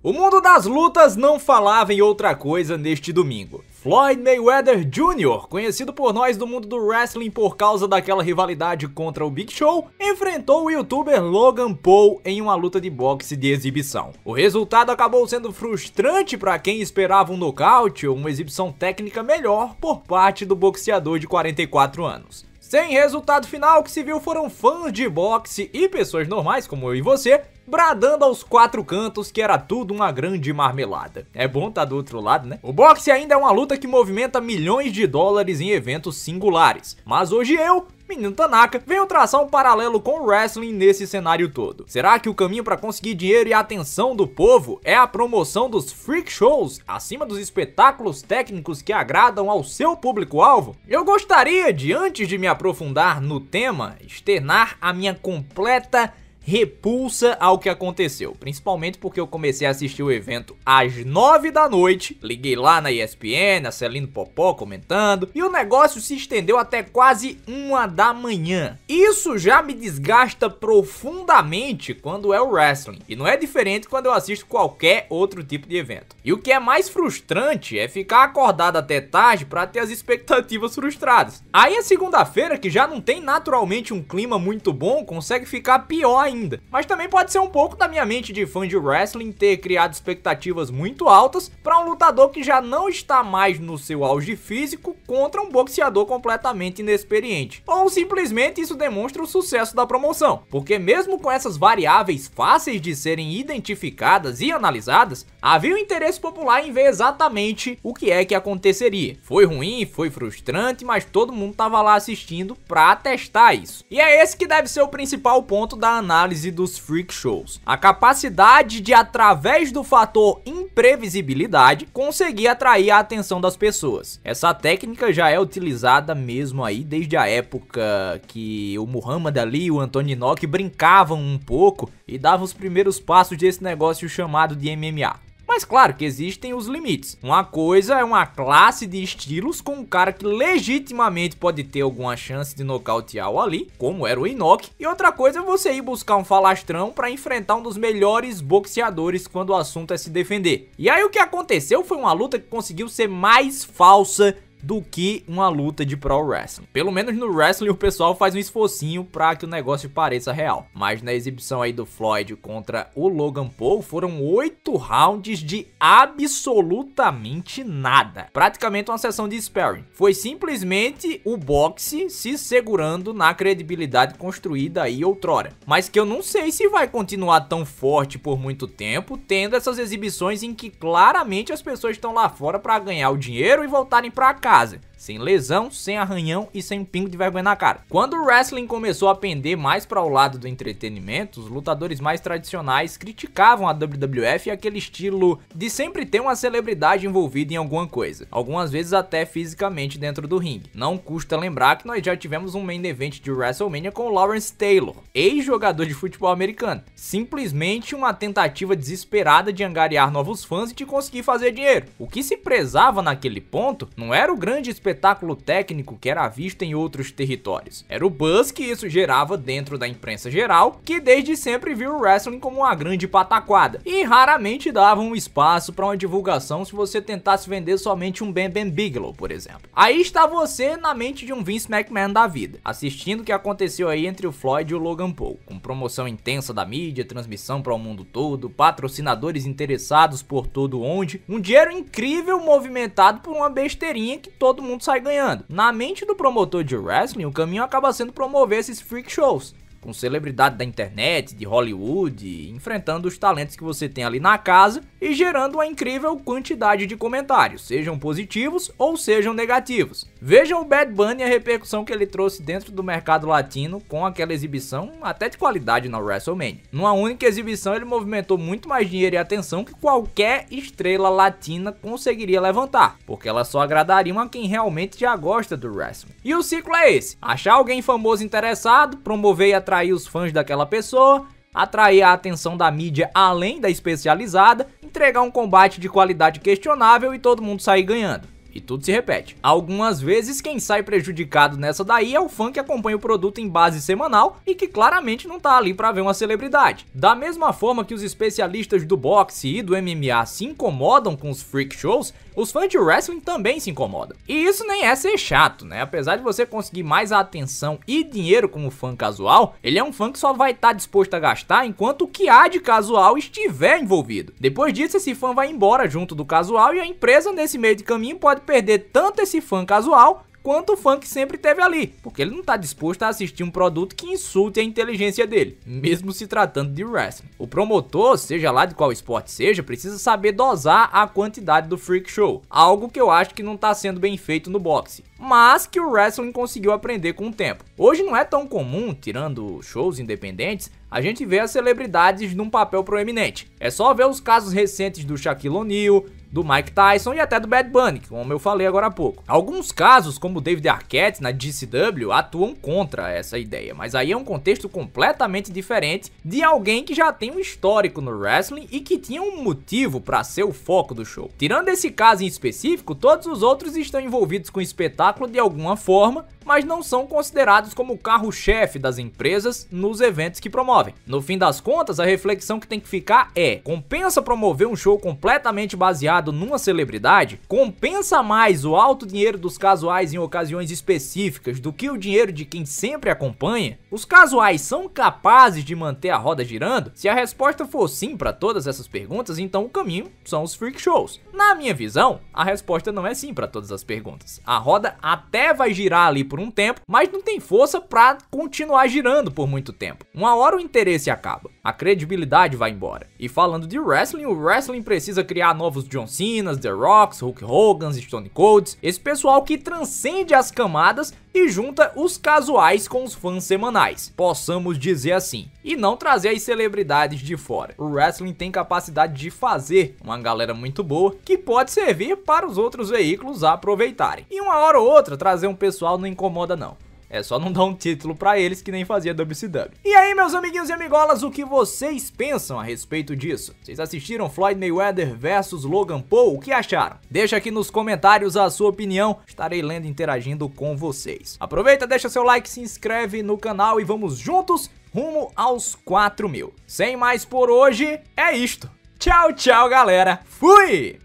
O mundo das lutas não falava em outra coisa neste domingo. Floyd Mayweather Jr., conhecido por nós do mundo do wrestling por causa daquela rivalidade contra o Big Show, enfrentou o youtuber Logan Paul em uma luta de boxe de exibição. O resultado acabou sendo frustrante para quem esperava um nocaute ou uma exibição técnica melhor por parte do boxeador de 44 anos. Sem resultado final, o que se viu foram fãs de boxe e pessoas normais como eu e você bradando aos quatro cantos que era tudo uma grande marmelada. É bom tá do outro lado, né? O boxe ainda é uma luta que movimenta milhões de dólares em eventos singulares, mas hoje eu, menino Tanaka, veio traçar um paralelo com o wrestling nesse cenário todo. Será que o caminho para conseguir dinheiro e atenção do povo é a promoção dos freak shows acima dos espetáculos técnicos que agradam ao seu público-alvo? Eu gostaria de, antes de me aprofundar no tema, externar a minha completa repulsa ao que aconteceu, principalmente porque eu comecei a assistir o evento às 9 da noite, liguei lá na ESPN, a Celino Popó comentando, e o negócio se estendeu até quase 1 da manhã. Isso já me desgasta profundamente quando é o wrestling, e não é diferente quando eu assisto qualquer outro tipo de evento. E o que é mais frustrante é ficar acordado até tarde para ter as expectativas frustradas. Aí a é segunda-feira, que já não tem naturalmente um clima muito bom, consegue ficar pior ainda ainda. Mas também pode ser um pouco da minha mente de fã de wrestling ter criado expectativas muito altas para um lutador que já não está mais no seu auge físico contra um boxeador completamente inexperiente. Ou simplesmente isso demonstra o sucesso da promoção, porque mesmo com essas variáveis fáceis de serem identificadas e analisadas, havia um interesse popular em ver exatamente o que é que aconteceria. Foi ruim, foi frustrante, mas todo mundo estava lá assistindo para testar isso. E é esse que deve ser o principal ponto da análise análise dos freak shows. A capacidade de, através do fator imprevisibilidade, conseguir atrair a atenção das pessoas. Essa técnica já é utilizada mesmo aí desde a época que o Muhammad Ali e o Anthony Nock brincavam um pouco e davam os primeiros passos desse negócio chamado de MMA. Mas claro que existem os limites. Uma coisa é uma classe de estilos com um cara que legitimamente pode ter alguma chance de nocautear o Ali, como era o Inoki, e outra coisa é você ir buscar um falastrão para enfrentar um dos melhores boxeadores quando o assunto é se defender. E aí o que aconteceu foi uma luta que conseguiu ser mais falsa do que uma luta de pro wrestling. Pelo menos no wrestling o pessoal faz um esforcinho para que o negócio pareça real. Mas na exibição aí do Floyd contra o Logan Paul foram oito rounds de absolutamente nada. Praticamente uma sessão de sparring. Foi simplesmente o boxe se segurando na credibilidade construída aí outrora. Mas que eu não sei se vai continuar tão forte por muito tempo, tendo essas exibições em que claramente as pessoas estão lá fora para ganhar o dinheiro e voltarem para cá casa sem lesão, sem arranhão e sem um pingo de vergonha na cara. Quando o wrestling começou a pender mais para o lado do entretenimento, os lutadores mais tradicionais criticavam a WWF e aquele estilo de sempre ter uma celebridade envolvida em alguma coisa, algumas vezes até fisicamente dentro do ringue. Não custa lembrar que nós já tivemos um main event de WrestleMania com o Lawrence Taylor, ex-jogador de futebol americano. Simplesmente uma tentativa desesperada de angariar novos fãs e de conseguir fazer dinheiro. O que se prezava naquele ponto não era o grande espetáculo técnico que era visto em outros territórios. Era o buzz que isso gerava dentro da imprensa geral, que desde sempre viu o wrestling como uma grande pataquada, e raramente dava um espaço para uma divulgação se você tentasse vender somente um Ben Ben Bigelow, por exemplo. Aí está você na mente de um Vince McMahon da vida, assistindo o que aconteceu aí entre o Floyd e o Logan Paul, com promoção intensa da mídia, transmissão para o mundo todo, patrocinadores interessados por todo onde, um dinheiro incrível movimentado por uma besteirinha que todo mundo mundo sai ganhando. Na mente do promotor de wrestling, o caminho acaba sendo promover esses freak shows, com celebridade da internet, de Hollywood, enfrentando os talentos que você tem ali na casa e gerando uma incrível quantidade de comentários, sejam positivos ou sejam negativos. Vejam o Bad Bunny e a repercussão que ele trouxe dentro do mercado latino com aquela exibição até de qualidade na WrestleMania. Numa única exibição ele movimentou muito mais dinheiro e atenção que qualquer estrela latina conseguiria levantar, porque elas só agradariam a quem realmente já gosta do wrestling. E o ciclo é esse, achar alguém famoso interessado, promover e atrair atrair os fãs daquela pessoa, atrair a atenção da mídia além da especializada, entregar um combate de qualidade questionável e todo mundo sair ganhando. E tudo se repete. Algumas vezes quem sai prejudicado nessa daí é o fã que acompanha o produto em base semanal e que claramente não tá ali para ver uma celebridade. Da mesma forma que os especialistas do boxe e do MMA se incomodam com os freak shows, os fãs de wrestling também se incomodam. E isso nem é ser chato, né? Apesar de você conseguir mais atenção e dinheiro como fã casual, ele é um fã que só vai estar tá disposto a gastar enquanto o que há de casual estiver envolvido. Depois disso, esse fã vai embora junto do casual e a empresa nesse meio de caminho pode perder tanto esse fã casual quanto o funk sempre teve ali, porque ele não está disposto a assistir um produto que insulte a inteligência dele, mesmo se tratando de wrestling. O promotor, seja lá de qual esporte seja, precisa saber dosar a quantidade do freak show, algo que eu acho que não está sendo bem feito no boxe, mas que o wrestling conseguiu aprender com o tempo. Hoje não é tão comum, tirando shows independentes, a gente vê as celebridades num papel proeminente. É só ver os casos recentes do Shaquille O'Neal, do Mike Tyson e até do Bad Bunny, como eu falei agora há pouco. Alguns casos, como o David Arquette na DCW, atuam contra essa ideia, mas aí é um contexto completamente diferente de alguém que já tem um histórico no wrestling e que tinha um motivo para ser o foco do show. Tirando esse caso em específico, todos os outros estão envolvidos com o espetáculo de alguma forma, mas não são considerados como o carro-chefe das empresas nos eventos que promovem. No fim das contas, a reflexão que tem que ficar é: compensa promover um show completamente baseado numa celebridade, compensa mais o alto dinheiro dos casuais em ocasiões específicas do que o dinheiro de quem sempre acompanha? Os casuais são capazes de manter a roda girando? Se a resposta for sim para todas essas perguntas, então o caminho são os freak shows. Na minha visão, a resposta não é sim para todas as perguntas. A roda até vai girar ali por um tempo, mas não tem força para continuar girando por muito tempo. Uma hora o interesse acaba a credibilidade vai embora. E falando de wrestling, o wrestling precisa criar novos John Cenas, The Rocks, Hulk Hogan, Stone Cold, esse pessoal que transcende as camadas e junta os casuais com os fãs semanais, possamos dizer assim, e não trazer as celebridades de fora. O wrestling tem capacidade de fazer uma galera muito boa que pode servir para os outros veículos aproveitarem. E uma hora ou outra trazer um pessoal não incomoda não. É só não dar um título pra eles que nem fazia WCW. E aí, meus amiguinhos e amigolas, o que vocês pensam a respeito disso? Vocês assistiram Floyd Mayweather versus Logan Paul? O que acharam? Deixa aqui nos comentários a sua opinião, estarei lendo e interagindo com vocês. Aproveita, deixa seu like, se inscreve no canal e vamos juntos rumo aos 4 mil. Sem mais por hoje, é isto. Tchau, tchau, galera. Fui!